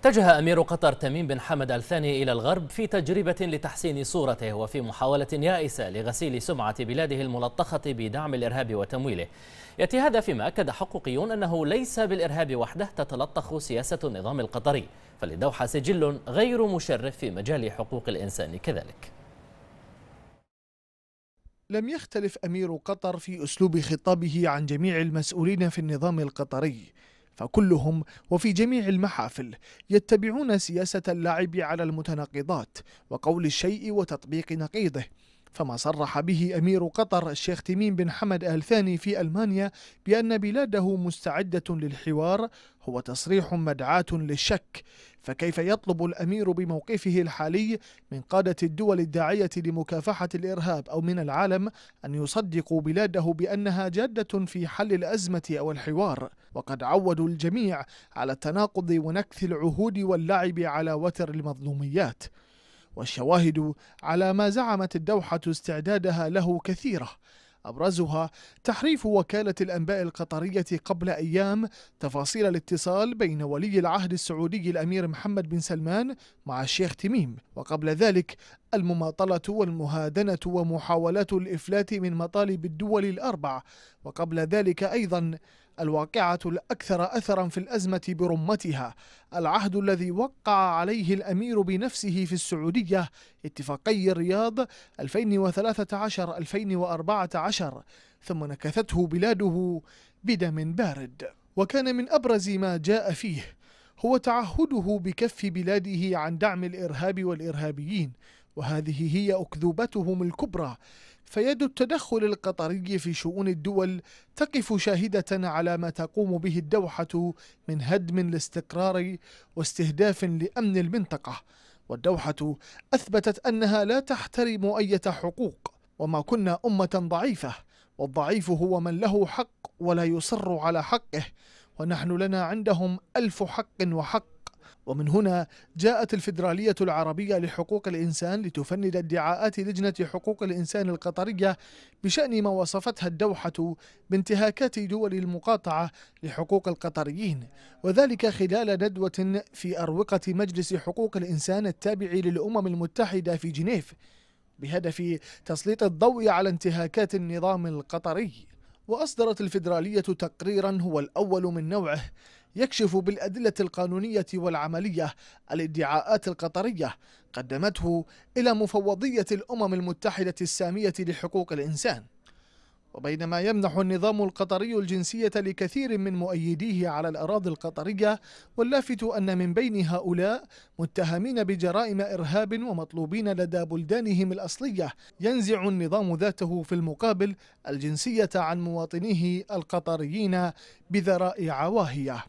اتجه أمير قطر تميم بن حمد الثاني إلى الغرب في تجربة لتحسين صورته وفي محاولة يائسة لغسيل سمعة بلاده الملطخة بدعم الإرهاب وتمويله يأتي هذا فيما أكد حقوقيون أنه ليس بالإرهاب وحده تتلطخ سياسة النظام القطري فللدوحة سجل غير مشرف في مجال حقوق الإنسان كذلك لم يختلف أمير قطر في أسلوب خطابه عن جميع المسؤولين في النظام القطري فكلهم وفي جميع المحافل يتبعون سياسة اللعب على المتناقضات وقول الشيء وتطبيق نقيضه فما صرح به أمير قطر الشيخ تميم بن حمد آل ثاني في ألمانيا بأن بلاده مستعدة للحوار هو تصريح مدعاة للشك فكيف يطلب الأمير بموقفه الحالي من قادة الدول الداعية لمكافحة الإرهاب أو من العالم أن يصدقوا بلاده بأنها جادة في حل الأزمة أو الحوار وقد عودوا الجميع على التناقض ونكث العهود واللعب على وتر المظلوميات والشواهد على ما زعمت الدوحة استعدادها له كثيرة أبرزها تحريف وكالة الأنباء القطرية قبل أيام تفاصيل الاتصال بين ولي العهد السعودي الأمير محمد بن سلمان مع الشيخ تميم وقبل ذلك المماطلة والمهادنة ومحاولات الإفلات من مطالب الدول الأربع وقبل ذلك أيضا الواقعة الأكثر أثرا في الأزمة برمتها العهد الذي وقع عليه الأمير بنفسه في السعودية اتفاقي الرياض 2013-2014 ثم نكثته بلاده بدم بارد وكان من أبرز ما جاء فيه هو تعهده بكف بلاده عن دعم الإرهاب والإرهابيين وهذه هي أكذوبتهم الكبرى فيد التدخل القطري في شؤون الدول تقف شاهدة على ما تقوم به الدوحة من هدم لاستقرار واستهداف لأمن المنطقة والدوحة أثبتت أنها لا تحترم أية حقوق وما كنا أمة ضعيفة والضعيف هو من له حق ولا يصر على حقه ونحن لنا عندهم ألف حق وحق ومن هنا جاءت الفدرالية العربية لحقوق الإنسان لتفند ادعاءات لجنة حقوق الإنسان القطرية بشأن ما وصفتها الدوحة بانتهاكات دول المقاطعة لحقوق القطريين وذلك خلال ندوة في أروقة مجلس حقوق الإنسان التابع للأمم المتحدة في جنيف بهدف تسليط الضوء على انتهاكات النظام القطري وأصدرت الفيدرالية تقريرا هو الأول من نوعه يكشف بالأدلة القانونية والعملية الادعاءات القطرية قدمته إلى مفوضية الأمم المتحدة السامية لحقوق الإنسان وبينما يمنح النظام القطري الجنسية لكثير من مؤيديه على الأراضي القطرية واللافت أن من بين هؤلاء متهمين بجرائم إرهاب ومطلوبين لدى بلدانهم الأصلية ينزع النظام ذاته في المقابل الجنسية عن مواطنيه القطريين بذرائع واهية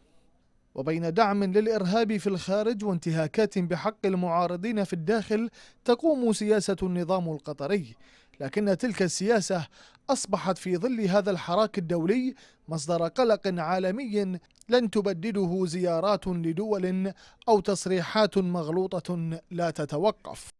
وبين دعم للإرهاب في الخارج وانتهاكات بحق المعارضين في الداخل تقوم سياسة النظام القطري لكن تلك السياسة أصبحت في ظل هذا الحراك الدولي مصدر قلق عالمي لن تبدده زيارات لدول أو تصريحات مغلوطة لا تتوقف